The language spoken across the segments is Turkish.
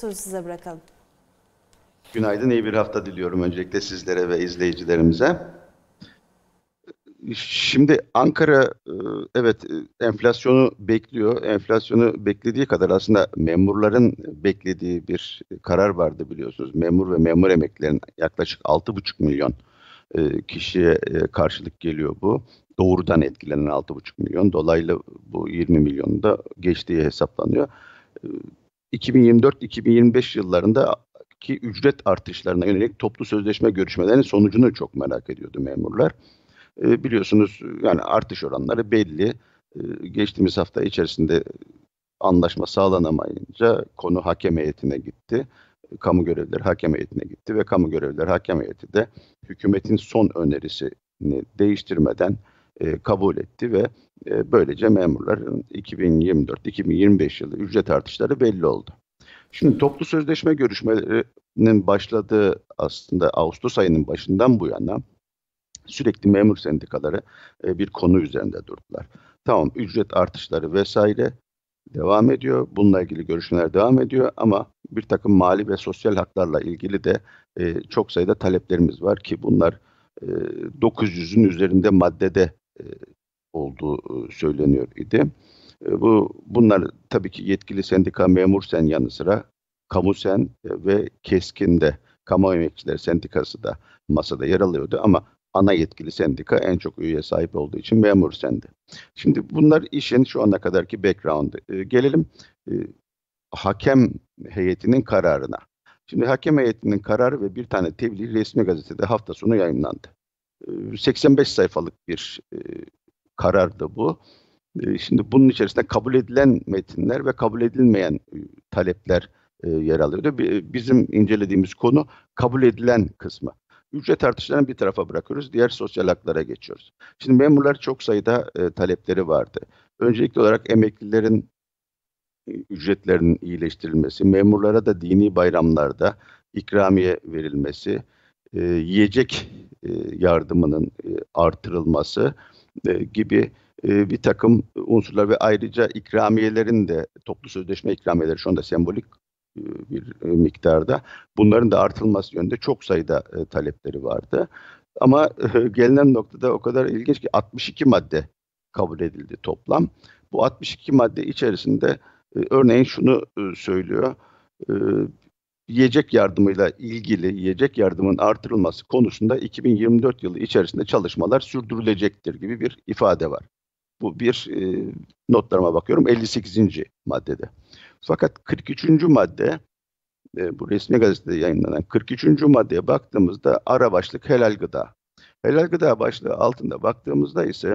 Soru size bırakalım. Günaydın, iyi bir hafta diliyorum öncelikle sizlere ve izleyicilerimize. Şimdi Ankara e, evet e, enflasyonu bekliyor. Enflasyonu beklediği kadar aslında memurların beklediği bir karar vardı biliyorsunuz. Memur ve memur emeklilerin yaklaşık 6,5 milyon e, kişiye karşılık geliyor bu. Doğrudan etkilenen 6,5 milyon. Dolaylı bu 20 milyonu da geçtiği hesaplanıyor 2024-2025 yıllarında ki ücret artışlarına yönelik toplu sözleşme görüşmelerinin sonucunu çok merak ediyordu memurlar. E, biliyorsunuz yani artış oranları belli. E, geçtiğimiz hafta içerisinde anlaşma sağlanamayınca konu hakem heyetine gitti. Kamu görevlileri hakem heyetine gitti ve kamu görevlileri hakem heyeti de hükümetin son önerisini değiştirmeden e, kabul etti ve e, böylece memurlar 2024-2025 ıı, yılı ücret artışları belli oldu. Şimdi toplu sözleşme görüşmelerinin başladığı aslında Ağustos ayının başından bu yana sürekli memur sendikaları e, bir konu üzerinde durdular. Tamam ücret artışları vesaire devam ediyor. Bununla ilgili görüşmeler devam ediyor ama bir takım mali ve sosyal haklarla ilgili de e, çok sayıda taleplerimiz var ki bunlar e, 900'ün üzerinde maddede e, olduğu e, söyleniyor idi. E, bu bunlar tabii ki yetkili sendika memur sen yanı sıra kamu sen ve keskinde kamu emekçileri sendikası da masada yer alıyordu ama ana yetkili sendika en çok üye sahip olduğu için memur sendi. Şimdi bunlar işin şu ana kadarki background'ı. Gelelim hakem heyetinin kararına. Şimdi hakem heyetinin kararı ve bir tane tebliğ resmi gazetede hafta sonu yayınlandı. 85 ee, sayfalık bir e, karardı bu. Ee, şimdi bunun içerisinde kabul edilen metinler ve kabul edilmeyen e, talepler e, yer alıyordu. E, bizim incelediğimiz konu kabul edilen kısmı. Ücret tartışmalarını bir tarafa bırakıyoruz, diğer sosyal haklara geçiyoruz. Şimdi memurlar çok sayıda talepleri vardı. Öncelikli olarak emeklilerin ücretlerinin iyileştirilmesi, memurlara da dini bayramlarda ikramiye verilmesi, e, yiyecek e, yardımının e, artırılması e, gibi e, bir takım unsurlar ve ayrıca ikramiyelerin de toplu sözleşme ikramiyeleri şu anda sembolik e, bir e, miktarda bunların da artılması yönünde çok sayıda e, talepleri vardı. Ama e, gelinen noktada o kadar ilginç ki 62 madde kabul edildi toplam. Bu 62 madde içerisinde e, örneğin şunu e, söylüyor. E, yiyecek yardımıyla ilgili yiyecek yardımın artırılması konusunda 2024 yılı içerisinde çalışmalar sürdürülecektir gibi bir ifade var. Bu bir e, notlarıma bakıyorum 58. maddede. Fakat 43. madde e, bu resmi gazetede yayınlanan 43. maddeye baktığımızda ara başlık helal gıda. Helal gıda başlığı altında baktığımızda ise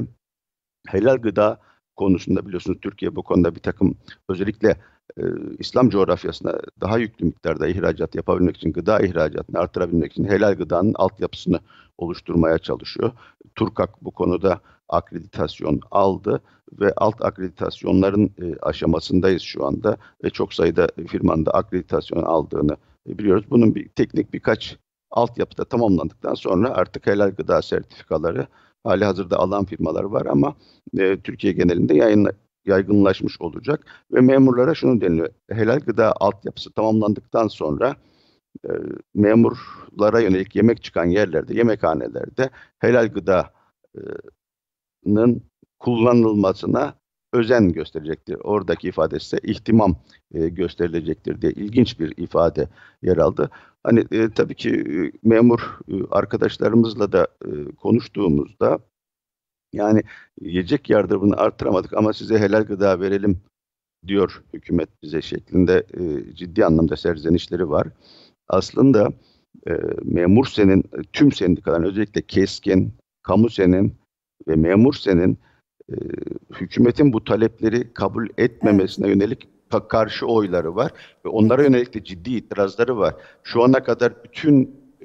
helal gıda konusunda biliyorsunuz Türkiye bu konuda bir takım özellikle e, İslam coğrafyasına daha yüklü miktarda ihracat yapabilmek için, gıda ihracatını artırabilmek için helal gıdanın altyapısını oluşturmaya çalışıyor. Turkak bu konuda akreditasyon aldı ve alt akreditasyonların e, aşamasındayız şu anda. E, çok sayıda firmanın da akreditasyon aldığını e, biliyoruz. Bunun bir teknik birkaç altyapıda tamamlandıktan sonra artık helal gıda sertifikaları hali hazırda alan firmalar var ama Türkiye genelinde yayınla yaygınlaşmış olacak ve memurlara şunu deniliyor. Helal gıda altyapısı tamamlandıktan sonra e, memurlara yönelik yemek çıkan yerlerde, yemekhanelerde helal gıdanın kullanılmasına özen gösterecektir. Oradaki ifadesi ise ihtimam e, gösterilecektir diye ilginç bir ifade yer aldı. Hani e, tabii ki e, memur e, arkadaşlarımızla da e, konuştuğumuzda yani yiyecek yardımını arttıramadık ama size helal gıda verelim diyor hükümet bize şeklinde e, ciddi anlamda serzenişleri var. Aslında e, memur senin e, tüm sendikaların özellikle keskin, kamu senin ve memur senin e, hükümetin bu talepleri kabul etmemesine evet. yönelik karşı oyları var ve onlara yönelik de ciddi itirazları var. Şu ana kadar bütün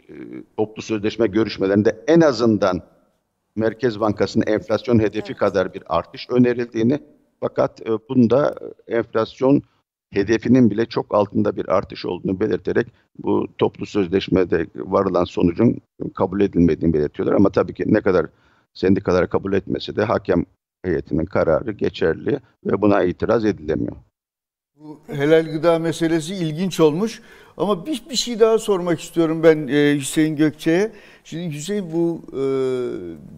e, toplu sözleşme görüşmelerinde en azından Merkez Bankası'nın enflasyon hedefi evet. kadar bir artış önerildiğini fakat e, bunda e, enflasyon hedefinin bile çok altında bir artış olduğunu belirterek bu toplu sözleşmede varılan sonucun kabul edilmediğini belirtiyorlar. Ama tabii ki ne kadar sendikalara kabul etmesi de hakem heyetinin kararı geçerli ve buna itiraz edilemiyor. Bu helal gıda meselesi ilginç olmuş. Ama bir, bir şey daha sormak istiyorum ben e, Hüseyin Gökçe'ye. Şimdi Hüseyin bu e,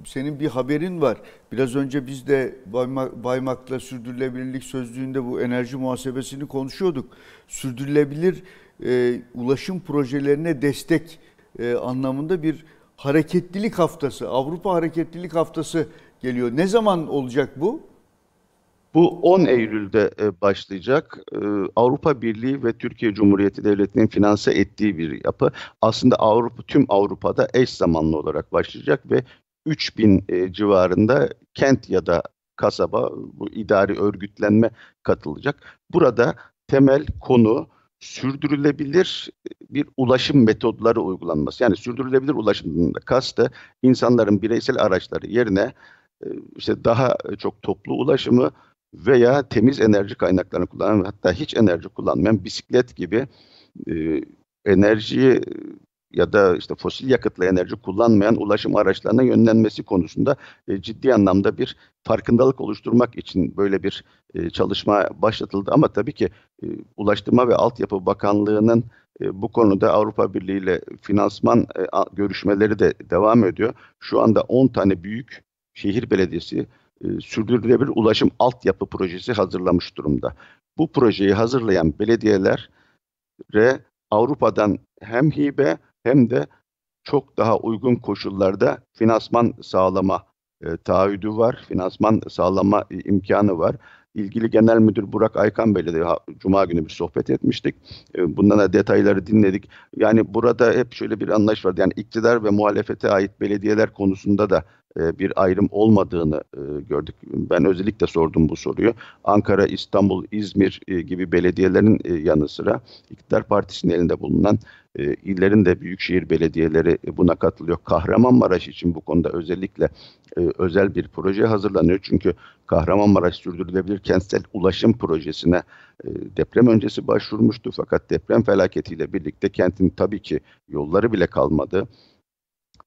senin bir haberin var. Biraz önce biz de Baymak, Baymak'la sürdürülebilirlik sözlüğünde bu enerji muhasebesini konuşuyorduk. Sürdürülebilir e, ulaşım projelerine destek e, anlamında bir hareketlilik haftası, Avrupa Hareketlilik Haftası geliyor. Ne zaman olacak bu? Bu 10 Eylül'de e, başlayacak e, Avrupa Birliği ve Türkiye Cumhuriyeti Devleti'nin finanse ettiği bir yapı. Aslında Avrupa tüm Avrupa'da eş zamanlı olarak başlayacak ve 3000 e, civarında kent ya da kasaba bu idari örgütlenme katılacak. Burada temel konu sürdürülebilir bir ulaşım metodları uygulanması. Yani sürdürülebilir ulaşımın kastı insanların bireysel araçları yerine e, işte daha çok toplu ulaşımı veya temiz enerji kaynaklarını kullanan hatta hiç enerji kullanmayan bisiklet gibi e, enerjiyi e, ya da işte fosil yakıtlı enerji kullanmayan ulaşım araçlarına yönlenmesi konusunda e, ciddi anlamda bir farkındalık oluşturmak için böyle bir e, çalışma başlatıldı. Ama tabii ki e, Ulaştırma ve Altyapı Bakanlığı'nın e, bu konuda Avrupa Birliği ile finansman e, görüşmeleri de devam ediyor. Şu anda 10 tane büyük şehir belediyesi e, sürdürülebilir ulaşım altyapı projesi hazırlamış durumda. Bu projeyi hazırlayan belediyelere Avrupa'dan hem hibe hem de çok daha uygun koşullarda finansman sağlama e, taahhüdü var, finansman sağlama e, imkanı var ilgili Genel Müdür Burak Aykan Bey'le de Cuma günü bir sohbet etmiştik. E, bundan da detayları dinledik. Yani burada hep şöyle bir anlayış vardı. Yani iktidar ve muhalefete ait belediyeler konusunda da e, bir ayrım olmadığını e, gördük. Ben özellikle sordum bu soruyu. Ankara, İstanbul, İzmir gibi belediyelerin yanı sıra iktidar partisinin elinde bulunan ee, illerin de büyükşehir belediyeleri e, buna katılıyor. Kahramanmaraş için bu konuda özellikle e, özel bir proje hazırlanıyor. Çünkü Kahramanmaraş Sürdürülebilir Kentsel Ulaşım Projesi'ne e, deprem öncesi başvurmuştu. Fakat deprem felaketiyle birlikte kentin tabii ki yolları bile kalmadı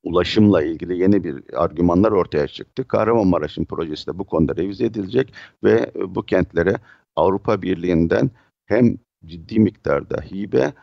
ulaşımla ilgili yeni bir argümanlar ortaya çıktı. Kahramanmaraş'ın projesi de bu konuda revize edilecek ve bu kentlere Avrupa Birliği'nden hem ciddi miktarda hibe